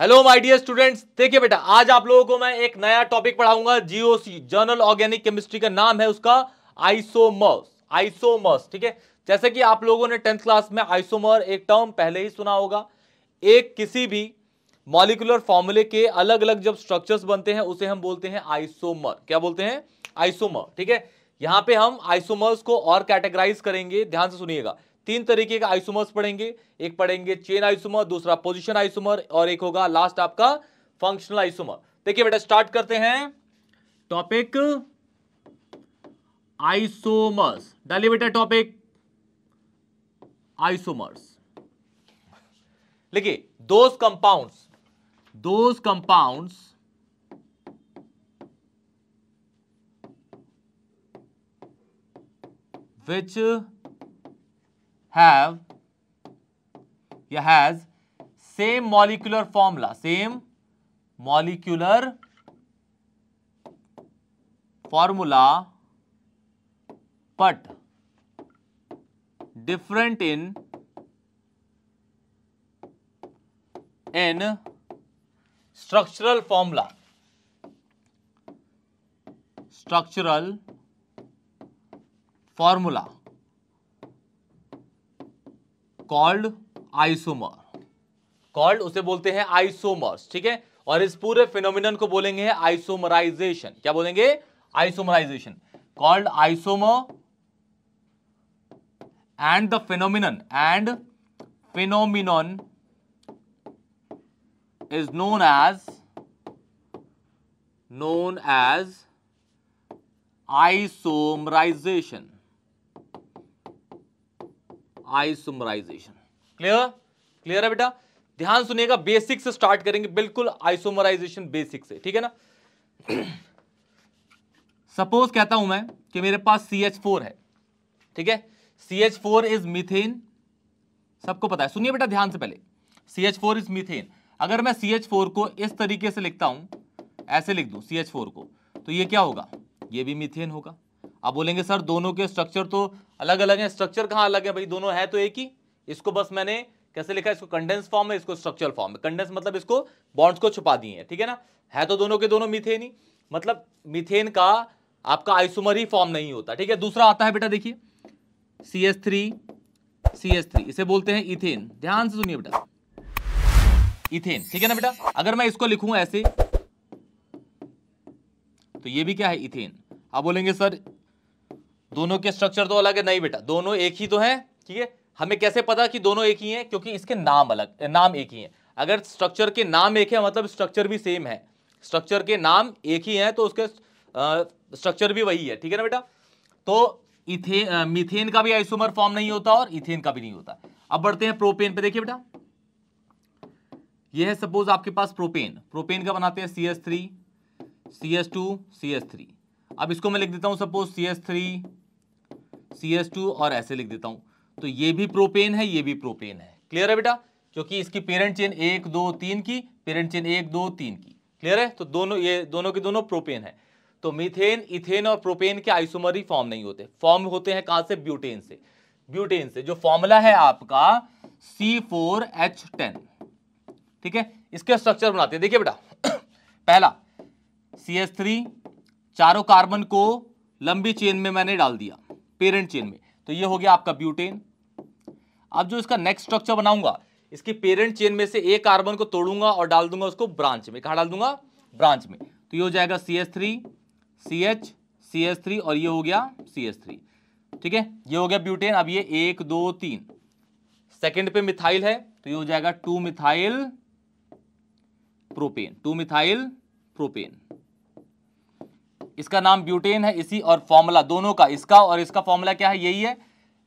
Hello my dear students देखिए बेटा आज आप लोगों को मैं एक नया टॉपिक पढ़ाऊंगा जीओसी जर्नल ऑर्गेनिक केमिस्ट्री का नाम है उसका आइसोमर्स आइसोमर्स ठीक है जैसे कि आप लोगों ने टेंथ क्लास में आइसोमर एक टर्म पहले ही सुना होगा एक किसी भी मॉलिकुलर फॉर्मूले के अलग अलग जब स्ट्रक्चर्स बनते हैं उसे हम बोलते हैं आइसोमर क्या बोलते हैं आइसोमर ठीक है यहाँ पे हम आइसोमर्स को और कैटेगराइज करेंगे ध्यान से सुनिएगा तीन तरीके का आइसोमर्स पढ़ेंगे एक पढ़ेंगे चेन आइसोमर दूसरा पोजिशन आइसोमर और एक होगा लास्ट आपका फंक्शनल आइसोमर देखिए बेटा स्टार्ट करते हैं टॉपिक आइसोमर्स डालिए बेटा टॉपिक आइसोमर्स देखिए those compounds those compounds which have या has same molecular formula same molecular formula but different in in structural formula structural formula called isomer called उसे बोलते हैं आइसोमर्स ठीक है और इस पूरे फिनोमिनन को बोलेंगे आइसोमराइजेशन क्या बोलेंगे isomerisation called isomer and the phenomenon and phenomenon is known as known as isomerisation isomerisation clear clear है बेटा ध्यान सुनिएगा बेसिक से स्टार्ट करेंगे बिल्कुल आइसोमराइजेशन बेसिक से ठीक है ना सपोज कहता हूं मैं कि मेरे पास सी एच फोर है ठीक है C H four is methane सबको पता है सुनिए बेटा ध्यान से पहले C H four is methane अगर मैं सी एच फोर को इस तरीके से लिखता हूं ऐसे लिख दू सी एच फोर को तो ये क्या होगा ये भी मिथेन होगा अब बोलेंगे सर दोनों के स्ट्रक्चर तो अलग अलग है स्ट्रक्चर कहाँ अलग है भाई दोनों है तो एक ही इसको बस मैंने कैसे लिखा है इसको कंडेंस फॉर्म है इसको स्ट्रक्चरल फॉर्म है कंडेंस मतलब इसको बॉन्ड्स को छुपा दिए हैं ठीक है ना है तो दोनों के दोनों मिथेन ही मतलब मिथेन का आपका आइसोमर ही फॉर्म नहीं होता ठीक है दूसरा आता है बेटा देखिए C S three C S three इसे बोलते हैं इथेन ध्यान से सुनिए बेटा इथेन ठीक है ना बेटा अगर मैं इसको लिखूं ऐसे तो ये भी क्या है इथेन आप बोलेंगे सर दोनों के स्ट्रक्चर तो अलग है नहीं बेटा दोनों एक ही तो है ठीक है हमें कैसे पता कि दोनों एक ही हैं क्योंकि इसके नाम अलग नाम एक ही है अगर स्ट्रक्चर के नाम एक मतलब है मतलब स्ट्रक्चर भी सेम है स्ट्रक्चर के नाम एक ही हैं तो उसके स्ट्रक्चर भी वही है ठीक है ना बेटा तो इथे मिथेन का भी आइसोमर फॉर्म नहीं होता और इथेन का भी नहीं होता अब बढ़ते हैं प्रोपेन पे देखिए बेटा ये है सपोज आपके पास प्रोपेन प्रोपेन का बनाते हैं C S three C S two C S three अब इसको मैं लिख देता हूँ suppose C S three C S two और ऐसे लिख देता हूं तो ये भी प्रोपेन है ये भी प्रोपेन है क्लियर है बेटा क्योंकि इसकी पेरेंट चेन एक दो तीन की पेरेंट चेन एक दो तीन की क्लियर है तो दोनों ये दोनों के दोनों प्रोपेन है तो मिथेन इथेन और प्रोपेन के आइसोमरी फॉर्म नहीं होते फॉर्म होते हैं कहां से ब्यूटेन से ब्यूटेन से जो फॉर्मूला है आपका सी फोर एच टेन ठीक है इसके स्ट्रक्चर बनाते हैं देखिए बेटा पहला सी एस थ्री चारों कार्बन को लंबी चेन में मैंने डाल दिया पेरेंट चेन में तो ये हो गया आपका ब्यूटेन अब जो इसका नेक्स्ट स्ट्रक्चर बनाऊंगा इसके पेरेंट चेन में से एक कार्बन को तोड़ूंगा और डाल दूंगा उसको ब्रांच में कहा डाल दूंगा ब्रांच में तो ये हो जाएगा C S three C H C S three और ये हो गया सी एस थ्री ठीक है ये हो गया ब्यूटेन अब ये एक दो तीन सेकेंड पे मिथाइल है तो ये हो जाएगा two methyl propane two methyl propane इसका नाम ब्यूटेन है इसी और फॉर्मूला दोनों का इसका और इसका फॉर्मूला क्या है यही है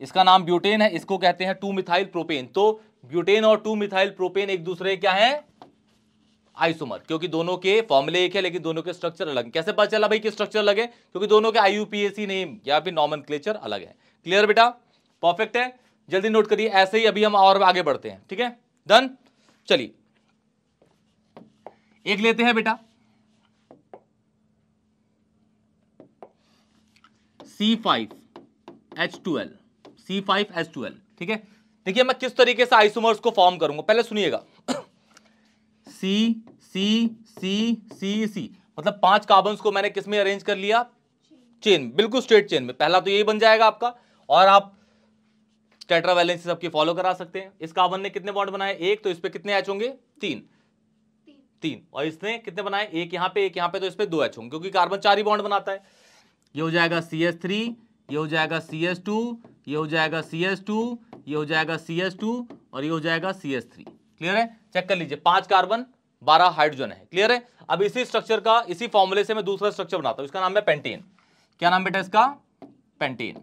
इसका नाम ब्यूटेन है इसको कहते हैं टू मिथाइल प्रोपेन तो ब्यूटेन और टू मिथाइल प्रोपेन एक दूसरे क्या है आइसोमर क्योंकि दोनों के फॉर्मूले एक है लेकिन दोनों के स्ट्रक्चर अलग कैसे पता चला भाई कि स्ट्रक्चर अलग है क्योंकि दोनों के आईयूपीएसी नेम या फिर नॉमन अलग है क्लियर बेटा परफेक्ट है जल्दी नोट करिए ऐसे ही अभी हम और आगे बढ़ते हैं ठीक है डन चलिए एक लेते हैं बेटा C five H twelve C five H twelve ठीक है देखिए मैं किस तरीके से आइसोमर्स को फॉर्म करूंगा पहले सुनिएगा सी सी सी सी सी मतलब पांच कार्बन को मैंने किस में अरेंज कर लिया चेन बिल्कुल स्ट्रेट चेन में पहला तो यही बन जाएगा आपका और आप वैलेंसी सबकी फॉलो करा सकते हैं इस कार्बन ने कितने बॉन्ड बनाए एक तो इस पर कितने एच होंगे तीन तीन और इसने कितने बनाए एक यहां पे एक यहां पे तो इस पर दो एच होंगे क्योंकि कार्बन चार ही बॉन्ड बनाता है ये हो जाएगा सी एस थ्री ये हो जाएगा सी एस टू ये हो जाएगा सी एस टू ये हो जाएगा सी एस टू और ये हो जाएगा सी एस थ्री क्लियर है चेक कर लीजिए पांच कार्बन बारह हाइड्रोजन है क्लियर है अब इसी स्ट्रक्चर का इसी फॉर्मूले से मैं दूसरा स्ट्रक्चर बनाता हूं इसका नाम है पेंटीन क्या नाम बेटा इसका पेंटीन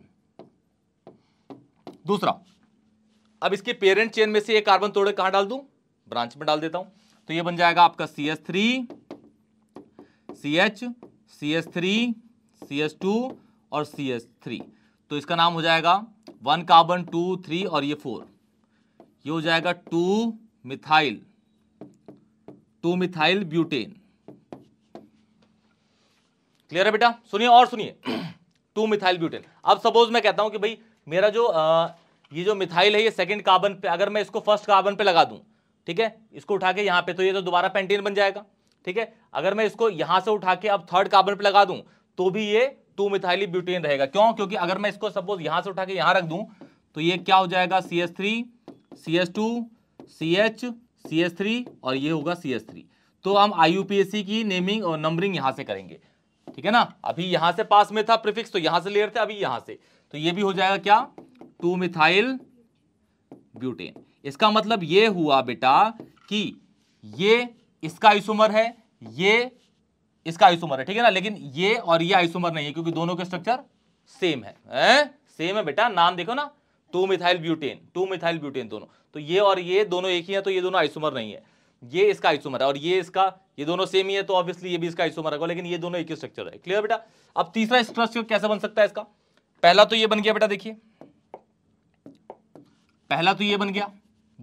दूसरा अब इसके पेरेंट चेन में से एक कार्बन तोड़े कहां डाल दू ब्रांच में डाल देता हूं तो ये बन जाएगा आपका C S three C H C S three C S two और सी एस थ्री तो इसका नाम हो जाएगा वन कार्बन टू थ्री और ये फोर ये हो जाएगा two methyl two methyl butane clear है बेटा सुनिए और सुनिए टू मिथाइल ब्यूटेन अब सपोज मैं कहता हूं कि भाई मेरा जो आ, ये जो मिथाइल है ये सेकंड कार्बन पे अगर मैं इसको फर्स्ट कार्बन पे लगा दूं ठीक है इसको उठा के यहां पे तो ये तो दोबारा पेंटेन बन जाएगा ठीक है अगर मैं इसको यहां से उठा के अब थर्ड कार्बन पे लगा दूं तो भी ये टू मिथाइली ब्यूटेन रहेगा क्यों क्योंकि अगर मैं इसको सपोज यहां से उठा के यहां रख दूं तो ये क्या हो जाएगा C S three C S two C H C S three और ये होगा सी एस थ्री तो हम आई की नेमिंग और नंबरिंग यहां से करेंगे ठीक है ना अभी यहां से पास में था प्रिफिक्स तो यहां से रहे थे अभी यहां से तो ये भी हो जाएगा क्या टू मिथाइल ब्यूटेन इसका मतलब ये हुआ बेटा कि ये इसका आइसोमर है ये इसका आइसोमर है ठीक है ना लेकिन ये और ये आइसोमर नहीं है क्योंकि दोनों के स्ट्रक्चर सेम है ए? सेम है बेटा नाम देखो ना two methyl butane two methyl butane दोनों तो ये और ये दोनों एक ही है तो ये दोनों आइसोमर नहीं है ये इसका आइसोमर है और ये इसका ये दोनों सेम ही है तो ऑब्वियसली ये भी इसका आइसोमर होगा लेकिन ये दोनों एक ही स्ट्रक्चर है क्लियर बेटा अब तीसरा स्ट्रक्चर कैसे बन सकता है इसका पहला तो ये बन गया बेटा देखिए पहला तो ये बन गया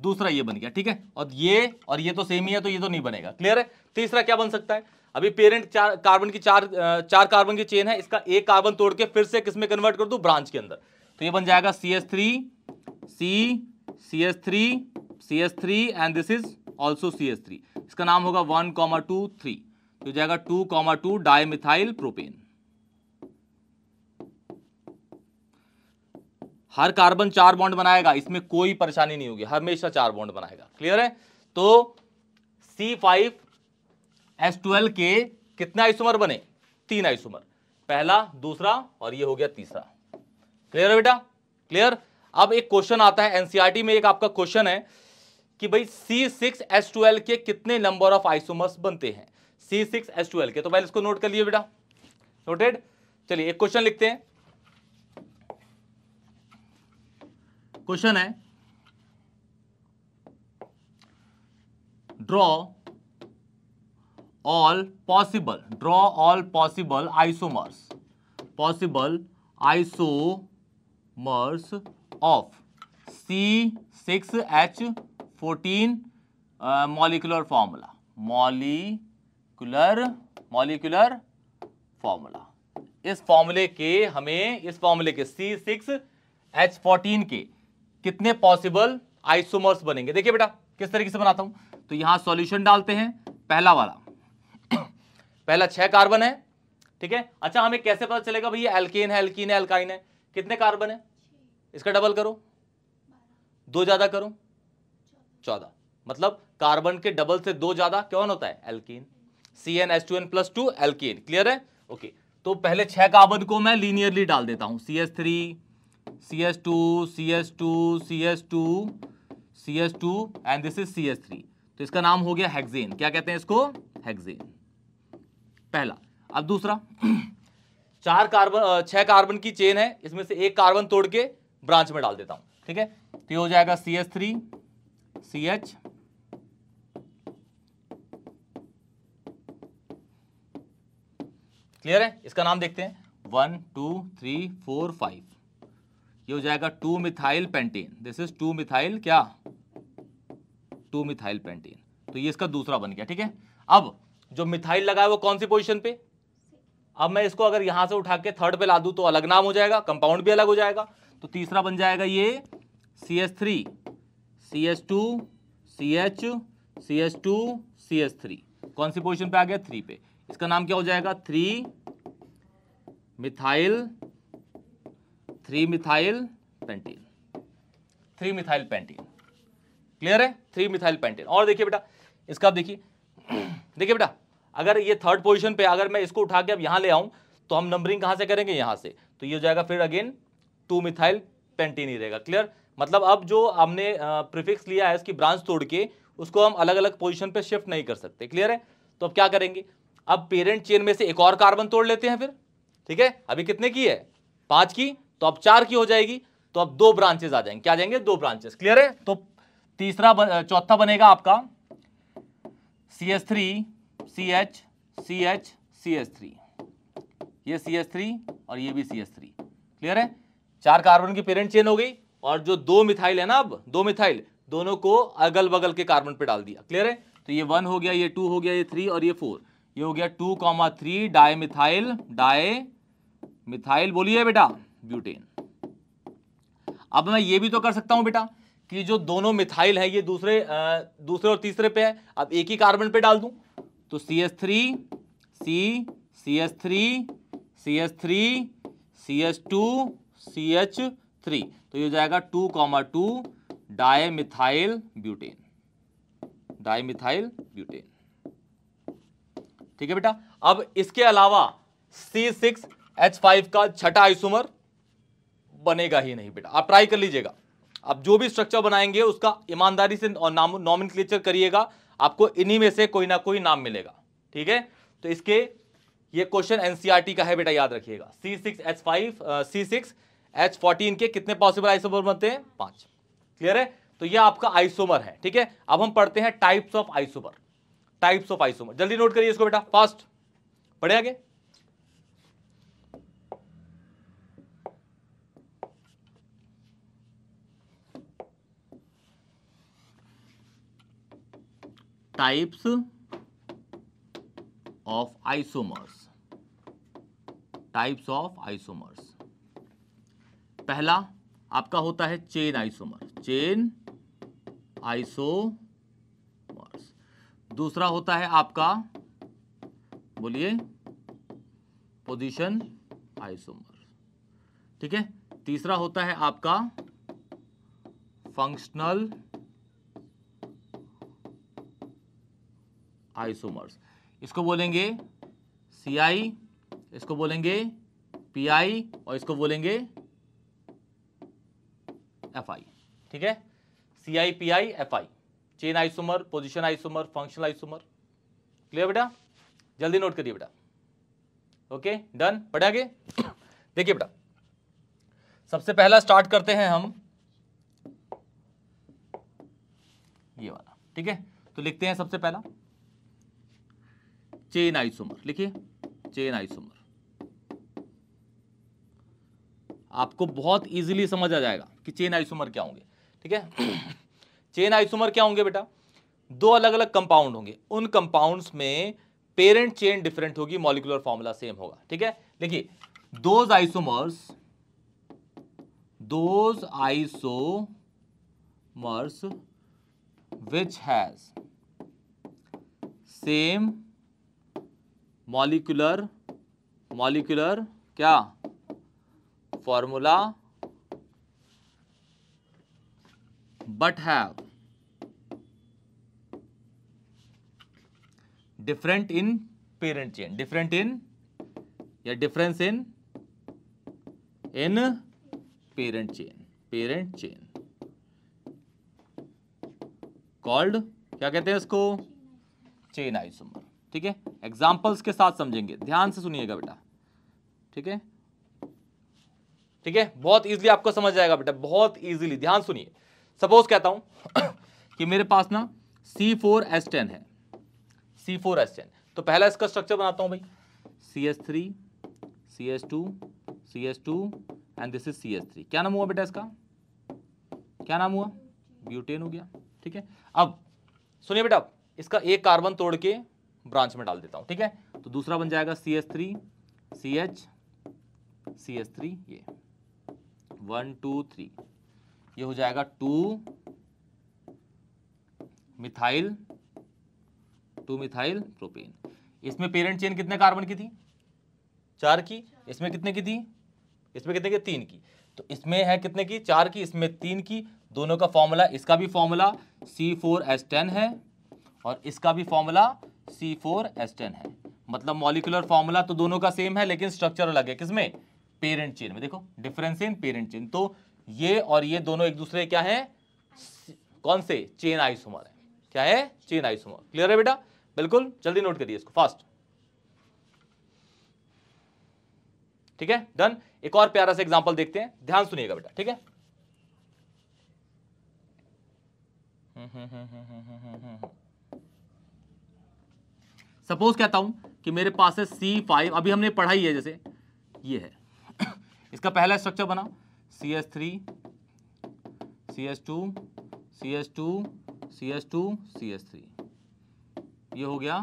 दूसरा ये बन गया ठीक है और ये और ये तो सेम ही है तो ये तो नहीं बनेगा क्लियर है तीसरा क्या बन सकता है अभी पेरेंट चार कार्बन की चार चार कार्बन की चेन है इसका एक कार्बन तोड़ के फिर से किसमें कन्वर्ट कर दू ब्रांच के अंदर तो ये बन जाएगा C S three C C S three C S three and this is also C S three इसका नाम होगा वन कॉमा टू थ्री तो जाएगा two comma two dimethyl propane हर कार्बन चार बॉन्ड बनाएगा इसमें कोई परेशानी नहीं होगी हमेशा चार बॉन्ड बनाएगा क्लियर है तो सी फाइव एस ट्वेल्व के कितने आइसोमर बने तीन आइसोमर पहला दूसरा और ये हो गया तीसरा क्लियर है बेटा क्लियर अब एक क्वेश्चन आता है एनसीईआरटी e में एक आपका क्वेश्चन है कि भाई सी सिक्स एस ट्वेल्व के कितने नंबर ऑफ आइसोमर्स बनते हैं सी सिक्स एस ट्वेल्व के तो पहले इसको नोट कर लिए बेटा नोटेड चलिए एक क्वेश्चन लिखते हैं क्वेश्चन है draw all possible draw all possible isomers possible isomers of C six H fourteen molecular formula molecular molecular formula इस फॉर्मूले के हमें इस फॉर्मूले के सी सिक्स एच फोर्टीन के कितने पॉसिबल आइसोमर्स बनेंगे देखिए बेटा किस तरीके से बनाता हूं तो यहां सॉल्यूशन डालते हैं पहला वाला पहला छह कार्बन है ठीक है अच्छा हमें कैसे पता चलेगा भैया एल्केन है एल्कीन है एल्काइन है कितने कार्बन है इसका डबल करो दो ज्यादा करो चौदह मतलब कार्बन के डबल से दो ज्यादा कौन होता है alkene C N S two N plus two alkene clear है ओके तो पहले छह कार्बन को मैं लीनियरली डाल देता हूं C S three C S two C S two C S two C S two and this is C S three तो इसका नाम हो गया हेक्सेन क्या कहते हैं इसको हेक्सेन पहला अब दूसरा चार कार्बन छह कार्बन की चेन है इसमें से एक कार्बन तोड़ के ब्रांच में डाल देता हूं ठीक है तो हो जाएगा C H three C H clear है इसका नाम देखते हैं one two three four five ये हो जाएगा two methyl pentane this is two methyl क्या टू मिथाइल पेंटेन तो ये इसका दूसरा बन गया ठीक है अब जो मिथाइल लगा है वो कौन सी पोजिशन पे अब मैं इसको अगर यहां से उठा के थर्ड पे ला दू तो अलग नाम हो जाएगा कंपाउंड भी अलग हो जाएगा तो तीसरा बन जाएगा ये C S three C S two C H C S two C S three कौन सी पोजिशन पे आ गया थ्री पे इसका नाम क्या हो जाएगा three methyl three methyl pentene three methyl pentene clear है थ्री मिथाइल पेंटीन और देखिए बेटा इसका आप देखिए देखिए बेटा अगर ये थर्ड पोजिशन पर अगर मैं इसको उठा के अब यहाँ ले आऊँ तो हम नंबरिंग कहाँ से करेंगे यहाँ से तो ये हो जाएगा फिर अगेन टू मिथाइल पेंटीन ही रहेगा क्लियर मतलब अब जो हमने प्रिफिक्स लिया है इसकी ब्रांच तोड़ के उसको हम अलग अलग पोजीशन पे शिफ्ट नहीं कर सकते क्लियर है तो अब क्या करेंगे अब पेरेंट चेन में से एक और कार्बन तोड़ लेते हैं फिर ठीक है अभी कितने की है पाँच की तो अब चार की हो जाएगी तो अब दो ब्रांचेज आ जाएंगे क्या जाएंगे दो ब्रांचेस क्लियर है तो तीसरा बन, चौथा बनेगा आपका C H three C H C H C H three ये सी एच थ्री और ये भी सी एच थ्री क्लियर है चार कार्बन की पेरेंट चेन हो गई और जो दो मिथाइल है ना अब दो मिथाइल दोनों को अगल बगल के कार्बन पे डाल दिया क्लियर है तो ये वन हो गया ये टू हो गया ये थ्री और ये फोर ये हो गया two comma three dimethyl dimethyl बोलिए बेटा ब्यूटेन अब मैं ये भी तो कर सकता हूं बेटा कि जो दोनों मिथाइल है ये दूसरे दूसरे और तीसरे पे है अब एक ही कार्बन पे डाल दूं तो C S three C C S three C S three C S two C H three तो ये जाएगा two comma two methyl butane methyl butane ठीक है बेटा अब इसके अलावा सी सिक्स एच फाइव का छठा आइसोमर बनेगा ही नहीं बेटा आप ट्राई कर लीजिएगा अब जो भी स्ट्रक्चर बनाएंगे उसका ईमानदारी से नॉमिन क्लेचर करिएगा आपको इन्हीं में से कोई ना कोई नाम मिलेगा ठीक है तो इसके ये क्वेश्चन एनसीईआरटी e का है बेटा याद रखिएगा C six H five C six H fourteen के कितने पॉसिबल आइसोमर बनते हैं पांच क्लियर है तो ये आपका आइसोमर है ठीक है अब हम पढ़ते हैं types of isomer types of isomer जल्दी नोट करिए इसको बेटा फास्ट पढ़े आगे types of isomers types of isomers पहला आपका होता है चेन आइसोमर्स चेन आइसोमर्स दूसरा होता है आपका बोलिए पोजीशन आइसोमर ठीक है तीसरा होता है आपका फंक्शनल आइसोमर्स इसको बोलेंगे सी आई इसको बोलेंगे पी आई और इसको बोलेंगे एफ आई ठीक है C I P I F I chain isomer position isomer functional isomer clear बेटा जल्दी नोट करिए बेटा ओके डन पढ़ेंगे देखिए बेटा सबसे पहला स्टार्ट करते हैं हम ये वाला ठीक है तो लिखते हैं सबसे पहला चेन आइसोमर लिखिए चेन आइसोमर आपको बहुत इजीली समझ आ जाएगा कि चेन आइसोमर क्या होंगे ठीक है चेन आइसोमर क्या होंगे बेटा दो अलग अलग कंपाउंड होंगे उन कंपाउंड्स में पेरेंट चेन डिफरेंट होगी मॉलिकुलर फॉर्मूला सेम होगा ठीक है देखिए those isomers those isomers which has same molecular molecular क्या formula but have different in parent chain different in या difference in in parent chain parent chain called क्या कहते हैं इसको चेन आइसोमर ठीक है एग्जाम्पल्स के साथ समझेंगे ध्यान से सुनिएगा बेटा ठीक है ठीक है बहुत इजीली आपको समझ जाएगा बेटा बहुत इजीली ध्यान सुनिए सपोज कहता हूं कि मेरे पास ना सी फोर एस टेन है सी फोर एस टेन तो पहला इसका स्ट्रक्चर बनाता हूं भाई C S three C S two C S two and this is C S three क्या नाम हुआ बेटा इसका क्या नाम हुआ ब्यूटेन हो गया ठीक है अब सुनिए बेटा इसका एक कार्बन तोड़ के ब्रांच में डाल देता हूं ठीक है तो दूसरा बन जाएगा C S three C H C S three ये वन टू थ्री ये हो जाएगा two methyl two methyl propane इसमें पेरेंट चेन कितने कार्बन की थी चार की इसमें कितने की थी इसमें कितने की तीन की तो इसमें है कितने की चार की इसमें तीन की दोनों का फॉर्मूला इसका भी formula C four S ten है और इसका भी formula C four S ten है मतलब मॉलिकुलर फॉर्मूला तो दोनों का सेम है लेकिन स्ट्रक्चर अलग है किसमें पेरेंट चेन में देखो डिफरेंस इन पेरेंट चेन तो ये और ये दोनों एक दूसरे क्या है कौन से चेन आइसोमर है क्या है चेन आइसोमर क्लियर है बेटा बिल्कुल जल्दी नोट करिए इसको फास्ट ठीक है डन एक और प्यारा सा एग्जांपल देखते हैं ध्यान सुनिएगा बेटा ठीक है हम्म हम्म हम्म हम्म हम्म हम्म, हम्म, हम्म, हम्म। सपोज कहता हूं कि मेरे पास है सी फाइव अभी हमने पढ़ाई है जैसे ये है इसका पहला स्ट्रक्चर बना C S three C S two C S two C S two C S three ये हो गया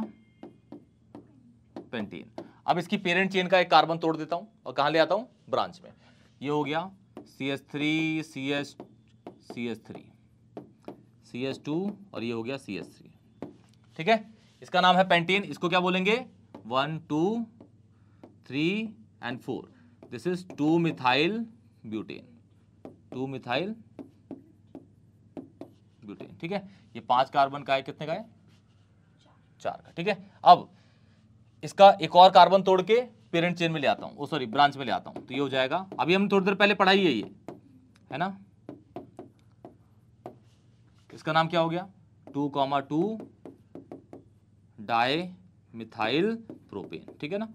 पेंटीन अब इसकी पेरेंट चेन का एक कार्बन तोड़ देता हूं और कहां ले आता हूं ब्रांच में ये हो गया C S three C S C S three C S two और ये हो गया सी एस थ्री ठीक है इसका नाम है पेंटेन इसको क्या बोलेंगे one two three and four this is two methyl butane two methyl butane ठीक है ये पांच कार्बन का है कितने का है चार का ठीक है अब इसका एक और कार्बन तोड़ के पेरेंट चेन में ले आता हूँ सॉरी ब्रांच में ले आता हूँ तो ये हो जाएगा अभी हमने थोड़ी देर पहले पढ़ाई है ये है ना इसका नाम क्या हो गया two comma two dimethyl propane ठीक है ना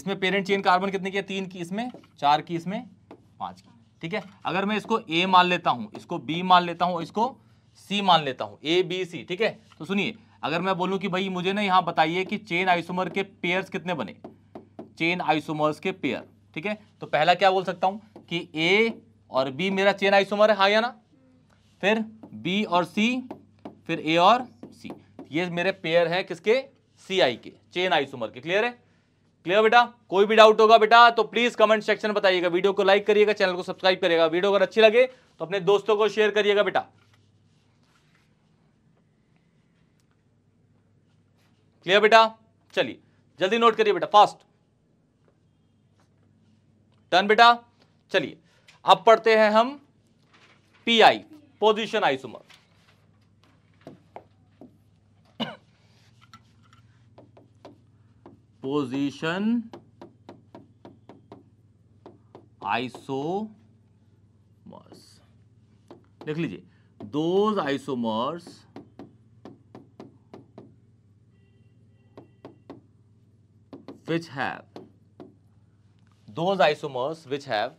इसमें पेरेंट चेन कार्बन कितने की है तीन की इसमें चार की इसमें पांच की ठीक है अगर मैं इसको ए मान लेता हूं इसको बी मान लेता हूं इसको सी मान लेता हूं ए बी सी ठीक है तो सुनिए अगर मैं बोलूं कि भाई मुझे ना यहां बताइए कि चेन आइसोमर के पेयर्स कितने बने चेन आइसोमर्स के पेयर ठीक है तो पहला क्या बोल सकता हूं कि ए और बी मेरा चेन आइसोमर है हाँ या ना फिर बी और सी फिर ए और सी ये मेरे पेयर हैं किसके सी आई के चेन आइसोमर के क्लियर है क्लियर बेटा कोई भी डाउट होगा बेटा तो प्लीज कमेंट सेक्शन में बताइएगा वीडियो को लाइक करिएगा चैनल को सब्सक्राइब करिएगा वीडियो अगर अच्छी लगे तो अपने दोस्तों को शेयर करिएगा बेटा क्लियर बेटा चलिए जल्दी नोट करिए बेटा फास्ट डन बेटा चलिए अब पढ़ते हैं हम P I position I position position मर्स देख लीजिए those isomers which have those isomers which have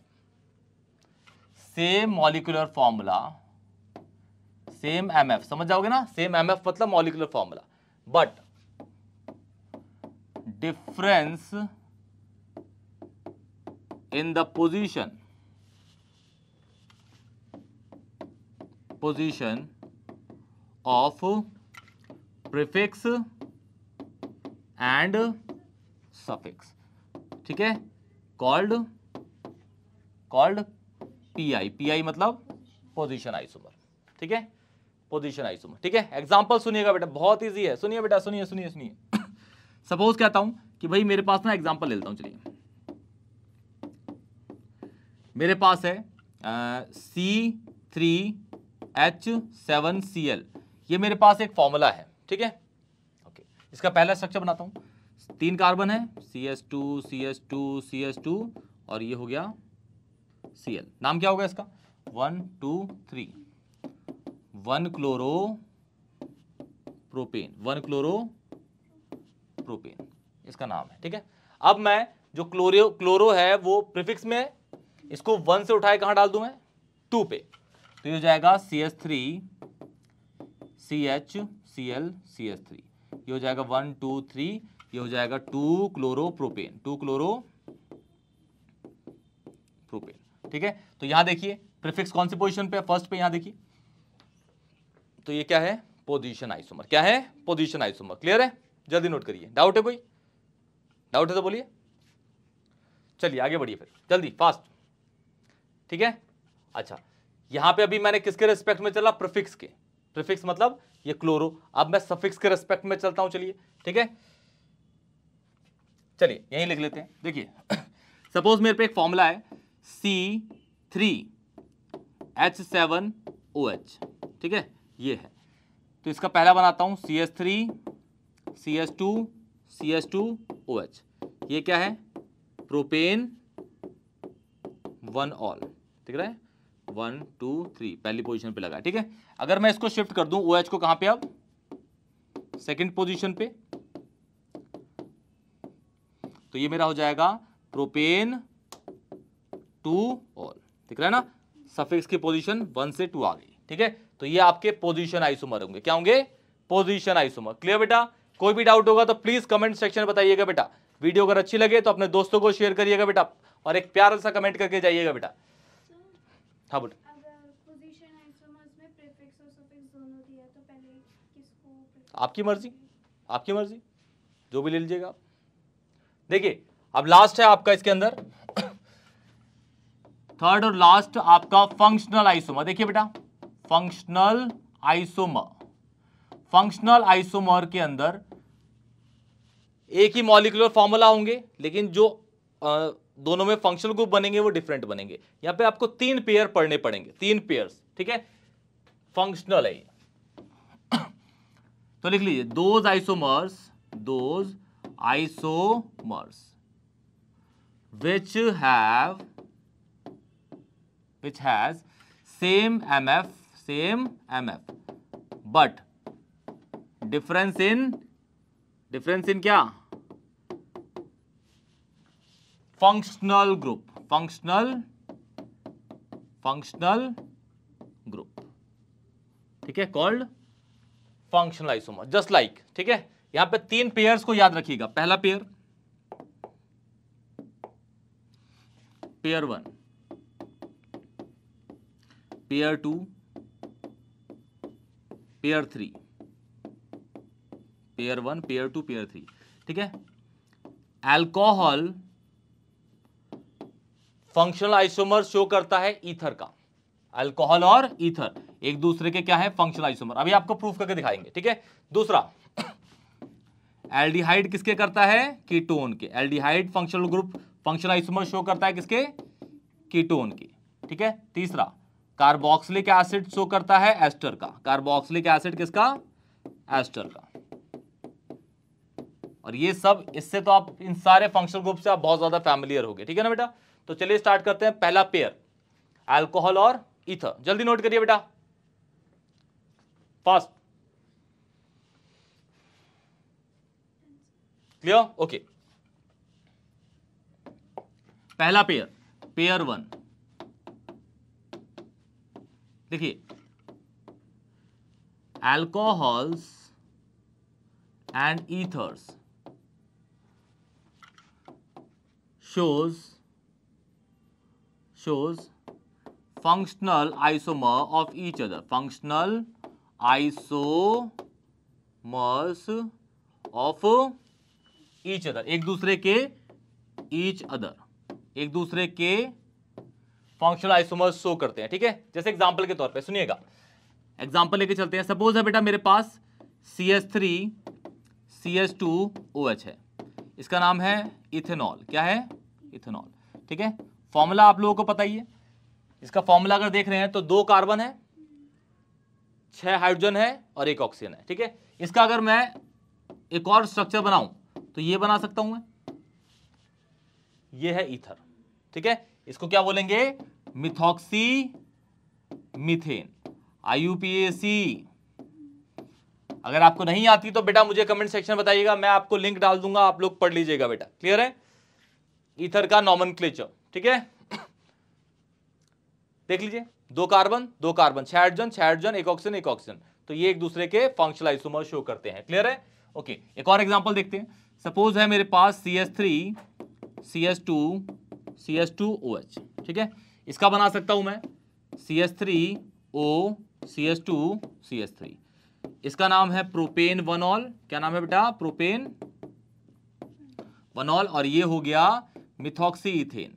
same molecular formula same M F समझ जाओगे ना सेम एम एफ मतलब molecular formula but difference in the position position of prefix and suffix ठीक है called called P I P I मतलब position आई isomer ठीक है position isomer ठीक है एग्जाम्पल सुनिएगा बेटा बहुत ईजी है सुनिए बेटा सुनिए सुनिए सुनिए सपोज कहता हूँ कि भाई मेरे पास ना एग्जाम्पल लेता हूँ चलिए मेरे पास है C three H seven C L ये मेरे पास एक फॉर्मूला है ठीक है ओके इसका पहला स्ट्रक्चर बनाता हूँ तीन कार्बन है C S two C S two C S two और ये हो गया सी एल नाम क्या होगा इसका one two three one chloro propane one chloro propane इसका नाम है ठीक है अब मैं जो क्लोरियो क्लोरो है वो प्रिफिक्स में इसको वन से उठाए कहां डाल दू मैं टू पे तो ये हो जाएगा C S three C H C L C S three ये हो जाएगा वन टू थ्री ये हो जाएगा two chloro propane two chloro propane ठीक है तो यहां देखिए प्रिफिक्स कौन सी पोजीशन पे फर्स्ट पे यहां देखिए तो ये क्या है पोजीशन आइसोमर क्या है पोजीशन आइसोमर क्लियर है जल्दी नोट करिए डाउट है कोई डाउट है तो बोलिए चलिए आगे बढ़िए फिर जल्दी फास्ट ठीक है अच्छा यहां पे अभी मैंने किसके रेस्पेक्ट में चला प्रिफिक्स के प्रिफिक्स मतलब ये क्लोरो अब मैं सफिक्स के रेस्पेक्ट में चलता हूं चलिए ठीक है चलिए यहीं लिख लेते हैं देखिए सपोज मेरे पे एक फॉर्मूला है C three H seven O H ठीक है ये है तो इसका पहला बनाता हूँ C S three C S two C S two O H ये क्या है प्रोपेन वन ऑल ठीक है वन टू थ्री पहली पोजीशन पे लगा ठीक है अगर मैं इसको शिफ्ट कर दूं ओ एच को कहां पे अब सेकंड पोजीशन पे तो ये मेरा हो जाएगा प्रोपेन टू ऑल ठीक है ना सफिक्स की पोजीशन वन से टू आ गई ठीक है तो ये आपके पोजिशन आइसोमर होंगे क्या होंगे पोजिशन आइसोमर क्लियर बेटा कोई भी डाउट होगा तो प्लीज कमेंट सेक्शन में बताइएगा बेटा वीडियो अगर अच्छी लगे तो अपने दोस्तों को शेयर करिएगा बेटा और एक प्यार सा कमेंट करके जाइएगा बेटा हाँ बेटा आपकी मर्जी आपकी मर्जी जो भी ले लीजिएगा आप देखिए अब लास्ट है आपका इसके अंदर थर्ड और लास्ट आपका फंक्शनल आइसोमर देखिए बेटा फंक्शनल आइसोमर फंक्शनल आइसोमर के अंदर एक ही मॉलिकुलर फॉर्मूला होंगे लेकिन जो आ, दोनों में फंक्शनल ग्रुप बनेंगे वो डिफरेंट बनेंगे यहां पे आपको तीन पेयर पढ़ने पड़ेंगे तीन पेयर ठीक है फंक्शनल है तो लिख लीजिए those isomers those isomers have which has same M F same M F but difference in difference in क्या functional group functional functional group ठीक है called functional isomer just like ठीक है यहां पे तीन पेयर्स को याद रखिएगा पहला pair pair one pair two pair three pair one pair two pair three ठीक है एल्कोहल फंक्शनल आइसोमर शो करता है ईथर का अल्कोहल और ईथर एक दूसरे के क्या है फंक्शनल आइसोमर अभी आपको प्रूफ करके दिखाएंगे ठीक है दूसरा एल्डिहाइड किसके करता है कीटोन के aldehyde functional group functional isomer show करता है किसके कीटोन के ठीक है तीसरा कार्बोक्सिलिक एसिड शो करता है एस्टर का कार्बोक्सिलिक एसिड किसका एस्टर का और ये सब इससे तो आप इन सारे फंक्शन ग्रुप से आप बहुत ज्यादा फैमिलियर हो गए ठीक है ना बेटा तो चलिए स्टार्ट करते हैं पहला पेयर अल्कोहल और इथर जल्दी नोट करिए बेटा फास्ट क्लियर ओके पहला पेयर पेयर वन देखिए alcohols and ethers shows shows functional isomer of each other functional isomers of each other एक दूसरे के ईच अदर एक दूसरे के फंक्शनल आइसोमर्स शो करते हैं ठीक है जैसे एग्जाम्पल के तौर पर सुनिएगा एग्जाम्पल लेके चलते हैं सपोज है बेटा मेरे पास C S three C S two O H है इसका नाम है इथेनॉल क्या है इथेनॉल ठीक है फॉर्मूला आप लोगों को पता ही है इसका फॉर्मूला अगर देख रहे हैं तो दो कार्बन है छह हाइड्रोजन है और एक ऑक्सीजन है ठीक है इसका अगर मैं एक और स्ट्रक्चर बनाऊं तो ये बना सकता हूं मैं ये है ईथर ठीक है इसको क्या बोलेंगे मिथॉक्सी मिथेन आई अगर आपको नहीं आती तो बेटा मुझे कमेंट सेक्शन में बताइएगा मैं आपको लिंक डाल दूंगा आप लोग पढ़ लीजिएगा बेटा क्लियर है ईथर का नॉमन ठीक है देख लीजिए दो कार्बन दो कार्बन छह हाइड्रोजन छह हाइड्रोजन एक ऑक्सीजन एक ऑक्सीजन तो ये एक दूसरे के फंक्शनल आइसोमर शो करते हैं क्लियर है ओके एक और एग्जांपल देखते हैं सपोज है मेरे पास C S three C S two C S two O H ठीक है इसका बना सकता हूं मैं C S three O C S two C S three इसका नाम है प्रोपेन वनॉल क्या नाम है बेटा प्रोपेन वनॉल और ये हो गया methoxy ethane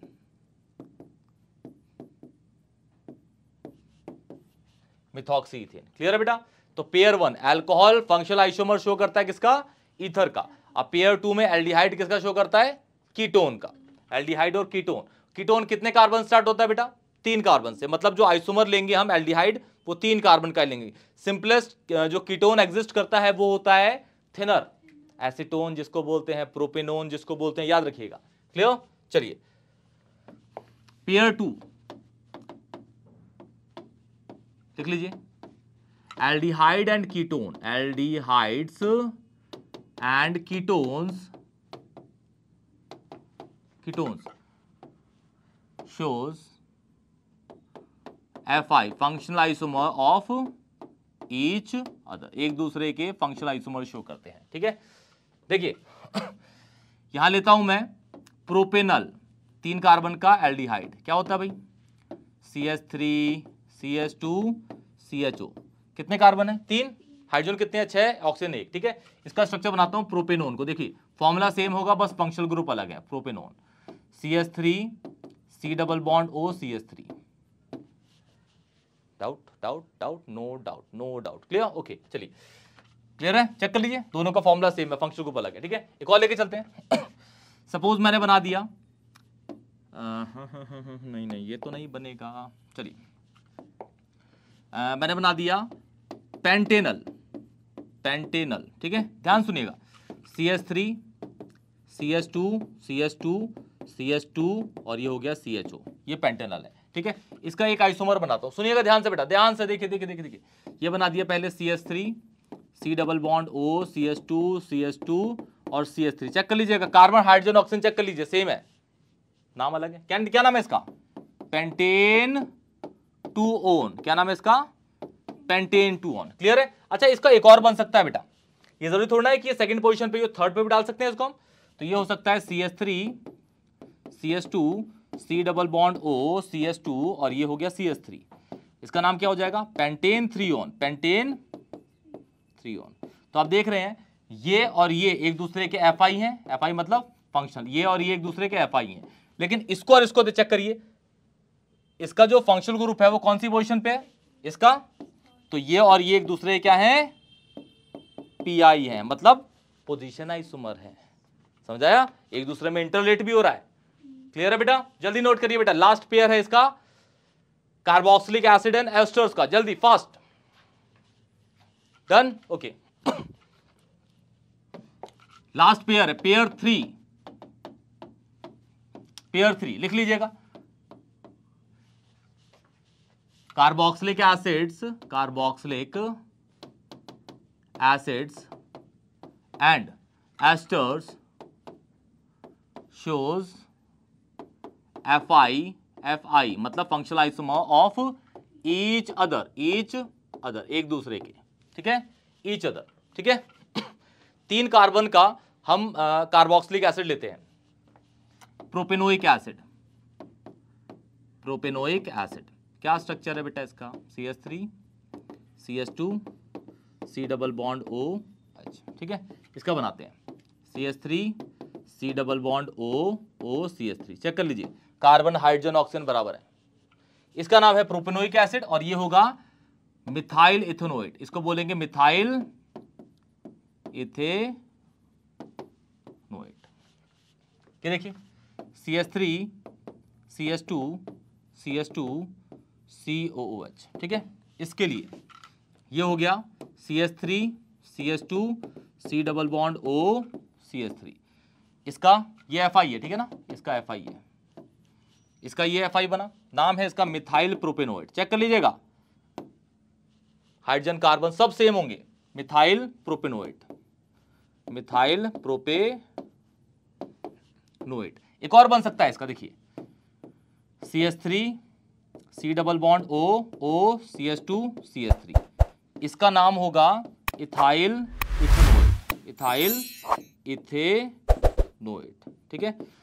methoxy ethane clear है बेटा तो pair one alcohol functional isomer show करता है किसका ईथर का अब पेयर टू में एल्डिहाइड किसका शो करता है कीटोन का एल्डिहाइड और कीटोन कीटोन कितने कार्बन स्टार्ट होता है बेटा तीन कार्बन से मतलब जो आइसोमर लेंगे हम एल्डिहाइड वो तीन कार्बन का लेंगे सिंपलेस्ट जो कीटोन एग्जिस्ट करता है वो होता है थिनर एसिटोन जिसको बोलते हैं प्रोपेनोन जिसको बोलते हैं याद रखिएगा क्लियर चलिए पेयर टू लिख लीजिए aldehyde and ketone aldehydes and ketones ketones shows Fi functional isomer of each other एक दूसरे के functional isomer show करते हैं ठीक है देखिए यहां लेता हूं मैं प्रोपेनल तीन कार्बन का एल्डिहाइड क्या होता है भाई C S three C S two C H O कितने कार्बन है तीन हाइड्रोजन कितने हैं ऑक्सीजन एक ठीक है इसका स्ट्रक्चर बनाता हूं प्रोपेनोन को देखिए फॉर्मूला सेम होगा बस फंक्शनल ग्रुप अलग है propanone C S three C double bond O C S three doubt doubt doubt no doubt no doubt clear okay चलिए क्लियर है चेक कर लीजिए दोनों का फॉर्मूला सेम है फंक्शन को अलग है ठीक है एक और लेके चलते हैं सपोज मैंने बना दिया नहीं नहीं ये तो नहीं बनेगा चलिए मैंने बना दिया पेंटेनल पेंटेनल ठीक है ध्यान सुनिएगा C S three C S two C S two C H two और ये हो गया सी एच ओ ये पेंटेनल है ठीक है इसका एक आइसोमर बनाता हूँ सुनिएगा ध्यान से बेटा ध्यान से देखिए देखिए देखिए देखिए ये बना दिया पहले C S three C double bond O C S two C S two और सी एस थ्री चेक कर लीजिएगा कार्बन हाइड्रोजन ऑक्सीजन चेक कर लीजिए सेम है नाम अलग है क्या क्या नाम है इसका पेंटेन टू ओन क्या नाम है इसका पेंटेन टू ओन क्लियर है अच्छा इसका एक और बन सकता है बेटा ये जरूरी थोड़ा है कि ये सेकंड पोजीशन पे ये थर्ड पे भी डाल सकते हैं इसको हम तो ये हो सकता है C S three C S two C double bond O C S two और ये हो गया सी एस थ्री इसका नाम क्या हो जाएगा pentane three one pentane three one तो आप देख रहे हैं ये और ये एक दूसरे के एफ आई है एफ आई मतलब फंक्शन ये और ये एक दूसरे के एफ आई है लेकिन इसको और इसको चेक तो करिए इसका जो फंक्शन ग्रुप है वो कौन सी पोजिशन पे है इसका तो ये और ये एक दूसरे क्या है पी आई है मतलब पोजिशन आई सुमर है समझाया एक दूसरे में इंटरलेट भी हो रहा है क्लियर है बेटा जल्दी नोट करिए बेटा लास्ट पेयर है इसका कार्बोक्सिलिक एसिड एंड एस्टर्स का जल्दी fast done okay last pair है पेयर थ्री पेयर थ्री लिख लीजिएगा carboxylic acids carboxylic acids and esters shows F I F I मतलब functional isomer of each other each other एक दूसरे के ठीक है ईच अदर ठीक है तीन कार्बन का हम कार्बोक्सिलिक एसिड लेते हैं प्रोपेनोइक एसिड प्रोपेनोइक एसिड क्या स्ट्रक्चर है बेटा इसका C S three C S two C double bond O H ठीक है इसका बनाते हैं C S three C double bond O O C S three check कर लीजिए कार्बन हाइड्रोजन ऑक्सीजन बराबर है इसका नाम है प्रोपेनोइक एसिड और ये होगा मिथाइल इथेनोइड इसको बोलेंगे मिथाइल इथेनोइड ये देखिए C S three C S two C S two C O O H ठीक है इसके लिए ये हो गया C S three C S two C double bond O C S three इसका ये एफ आई है ठीक है ना इसका एफ आई है इसका ये एफ बना नाम है इसका मिथाइल प्रोपेनोइड चेक कर लीजिएगा हाइड्रोजन कार्बन सब सेम होंगे मिथाइल प्रोपेनोइड मिथाइल प्रोपेनोइड एक और बन सकता है इसका देखिए C S three C double bond O O C S two C S three इसका नाम होगा इथाइल इथेनोइड इथाइल इथेनोइड ठीक है